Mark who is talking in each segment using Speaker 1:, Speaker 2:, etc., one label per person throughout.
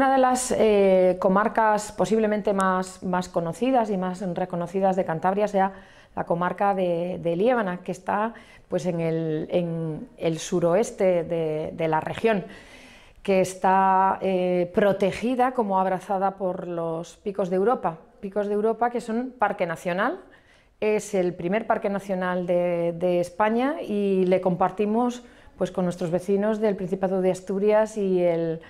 Speaker 1: Una de las eh, comarcas posiblemente más, más, conocidas y más reconocidas de Cantabria sea la comarca de, Líbana, que está pues, en, el, suroeste de, la región, que está eh, protegida como abrazada por los Picos de Europa. Picos de Europa que son parque nacional, es el primer parque nacional de, España y le compartimos pues, con nuestros vecinos del Principado de Asturias y el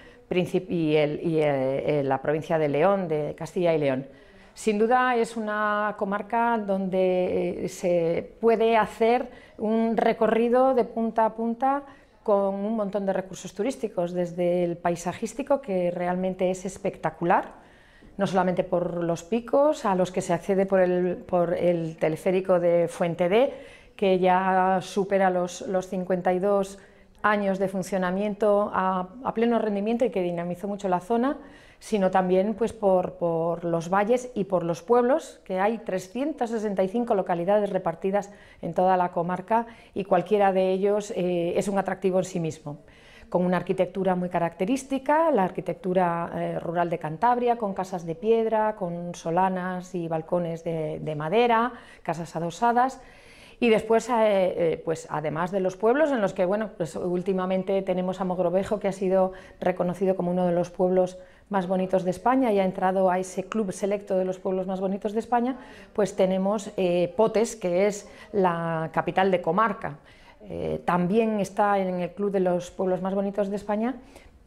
Speaker 1: y, y eh, la provincia de León, de Castilla y León. Sin duda es una comarca donde eh, se puede hacer un recorrido de punta a punta con un montón de recursos turísticos, desde el paisajístico, que realmente es espectacular, no solamente por los picos, a los que se accede por el, teleférico de Fuente D, que ya supera los, los 52 años de funcionamiento a, pleno rendimiento y que dinamizó mucho la zona, sino también pues, por, los valles y por los pueblos, que hay 365 localidades repartidas en toda la comarca y cualquiera de ellos eh, es un atractivo en sí mismo con una arquitectura muy característica, la arquitectura eh, rural de Cantabria, con casas de piedra, con solanas y balcones de madera, casas adosadas, y después, eh, eh, pues además de los pueblos en los que, bueno, pues últimamente tenemos a Mogrovejo, que ha sido reconocido como uno de los pueblos más bonitos de España y ha entrado a ese club selecto de los pueblos más bonitos de España, pues tenemos eh, Potes, que es la capital de comarca. también está en el Club de los Pueblos Más Bonitos de España,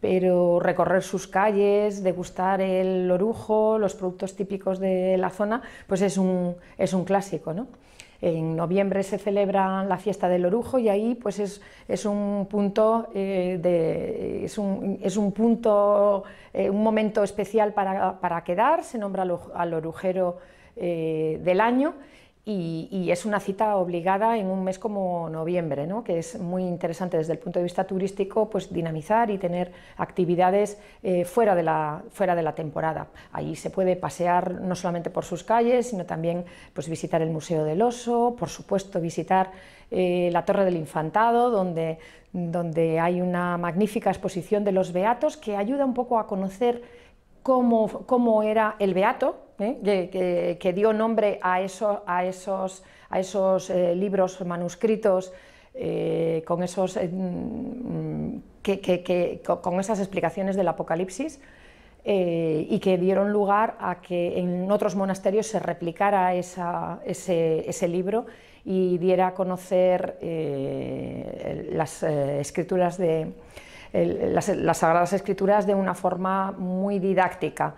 Speaker 1: pero recorrer sus calles, degustar el orujo, los productos típicos de la zona, pues es un, clásico. En noviembre se celebra la fiesta del orujo y ahí pues es, un punto, es un, punto eh, eh, un momento especial para, quedar, se nombra al, orujero eh, del año y, es una cita obligada en un mes como noviembre, ¿no? que es muy interesante desde el punto de vista turístico, pues dinamizar y tener actividades eh, fuera, de la, fuera de la temporada. Ahí se puede pasear no solamente por sus calles, sino también pues, visitar el Museo del Oso, por supuesto visitar eh, la Torre del Infantado, donde, donde hay una magnífica exposición de los Beatos que ayuda un poco a conocer cómo era el Beato, ¿eh? que, dio nombre a, eso, a esos, a esos eh, libros manuscritos eh, con, esos, mm, que, con esas explicaciones del Apocalipsis. y que dieron lugar a que en otros monasterios se replicara ese, libro y diera a conocer las escrituras de, las, Sagradas Escrituras de una forma muy didáctica.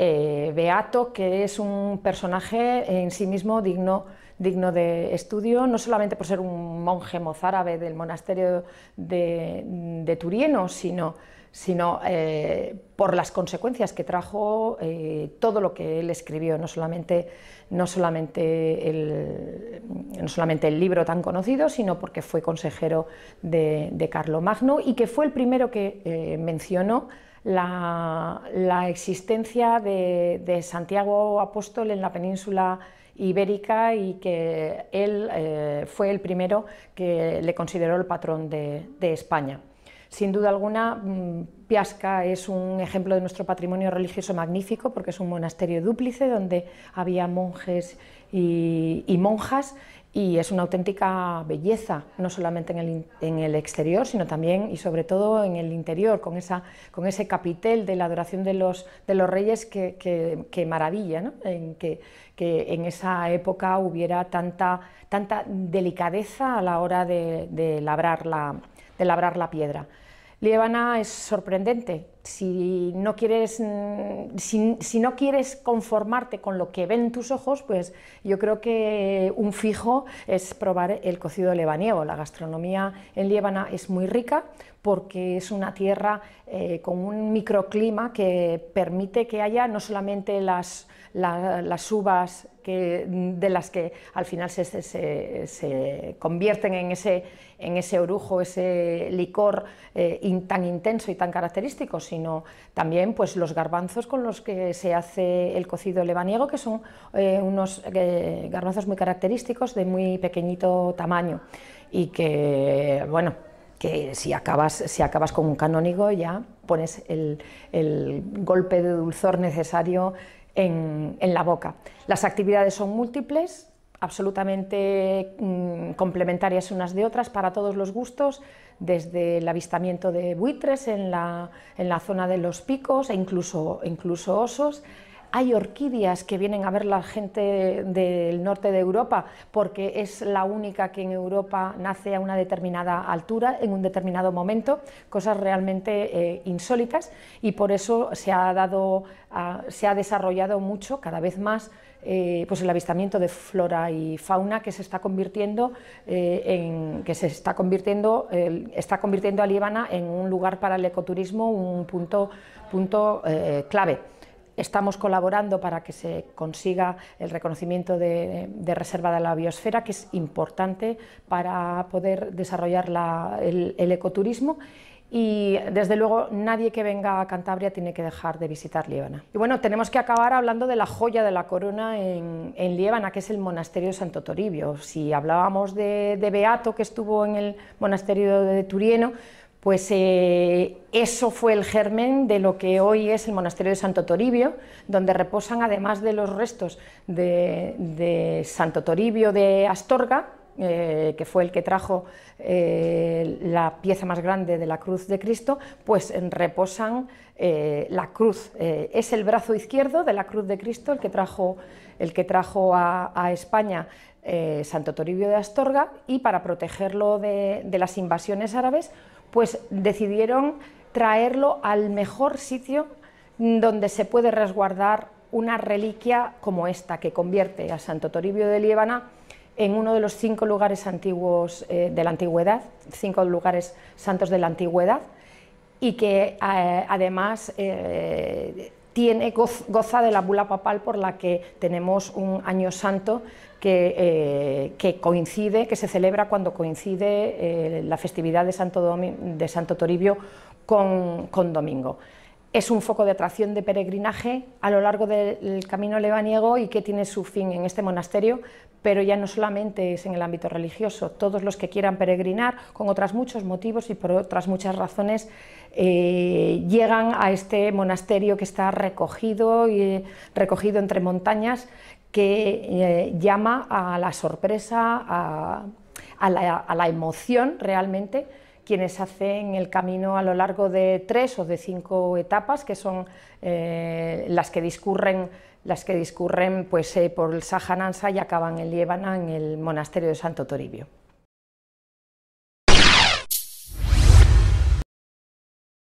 Speaker 1: Eh, Beato, que es un personaje en sí mismo digno digno de estudio, no solamente por ser un monje mozárabe del monasterio de, Turieno, sino, sino eh, por las consecuencias que trajo eh, todo lo que él escribió, no solamente, no, solamente el, no solamente el libro tan conocido, sino porque fue consejero de, de Magno, y que fue el primero que eh, mencionó la, existencia de, Santiago Apóstol en la península ibérica y que él eh, fue el primero que le consideró el patrón de, España. Sin duda alguna, mm, Piasca es un ejemplo de nuestro patrimonio religioso magnífico porque es un monasterio dúplice donde había monjes y monjas y es una auténtica belleza, no solamente en el, exterior, sino también y sobre todo en el interior, con, ese capitel de la adoración de los, reyes que, maravilla, que, en esa época hubiera tanta, tanta delicadeza a la hora de, de labrar la piedra. Líbana es sorprendente. Si no, quieres, mm, si, no quieres conformarte con lo que ven tus ojos, pues yo creo que un fijo es probar el cocido lebaniego. La gastronomía en Líbana es muy rica porque es una tierra eh, con un microclima que permite que haya no solamente las, las uvas Mm, de las que al final se, se, convierten en ese, en ese orujo, ese licor eh, tan intenso y tan característico, sino también pues, los garbanzos con los que se hace el cocido lebaniego, que son eh, unos eh, garbanzos muy característicos de muy pequeñito tamaño y que, bueno, que si acabas, acabas con un canónigo ya pones el, el golpe de dulzor necesario en, la boca. Las actividades son múltiples, absolutamente mm, complementarias unas de otras para todos los gustos, desde el avistamiento de buitres en la, zona de los picos e incluso osos hay orquídeas que vienen a ver la gente del norte de Europa porque es la única que en Europa nace a una determinada altura, en un determinado momento, cosas realmente eh, insólitas y por eso se ha, dado, ah, se ha desarrollado mucho, cada vez más, eh, pues el avistamiento de flora y fauna que se está convirtiendo, eh, en, que se está convirtiendo, está convirtiendo a Líbana en un lugar para el ecoturismo, un punto, punto clave. Estamos colaborando para que se consiga el reconocimiento de, reserva de la biosfera, que es importante para poder desarrollar el, ecoturismo y desde luego nadie que venga a Cantabria tiene que dejar de visitar Líbana. Y bueno, tenemos que acabar hablando de la joya de la corona en, en que es el monasterio de Santo Toribio. Si hablábamos de, de Beato, que estuvo en el monasterio de Turieno, pues eh, eso fue el germen de lo que hoy es el monasterio de Santo Toribio, donde reposan, además de los restos de, Santo Toribio de Astorga, eh, que fue el que trajo eh, la pieza más grande de la cruz de Cristo, pues reposan la cruz. es el brazo izquierdo de la cruz de Cristo el que trajo, el que trajo a, España Santo Toribio de Astorga y para protegerlo de las invasiones árabes pues decidieron traerlo al mejor sitio donde se puede resguardar una reliquia como esta, que convierte a Santo Toribio de Líbana en uno de los cinco lugares antiguos eh, de la antigüedad, cinco lugares santos de la antigüedad, y que eh, además eh, tiene, goza de la bula papal por la que tenemos un año santo que, eh, coincide, que se celebra cuando coincide eh, la festividad de Santo, de Santo Toribio con domingo es un foco de atracción de peregrinaje a lo largo del camino lebaniego y que tiene su fin en este monasterio, pero ya no solamente es en el ámbito religioso. Todos los que quieran peregrinar, con otros muchos motivos y por otras muchas razones, eh, llegan a este monasterio que está recogido, eh, recogido entre montañas, que eh, llama a la sorpresa, a la emoción realmente quienes hacen el camino a lo largo de tres o de cinco etapas, que son eh, las que discurren, las que discurren pues, eh, por el Sahanansa y acaban en Liébana, en el monasterio de Santo Toribio.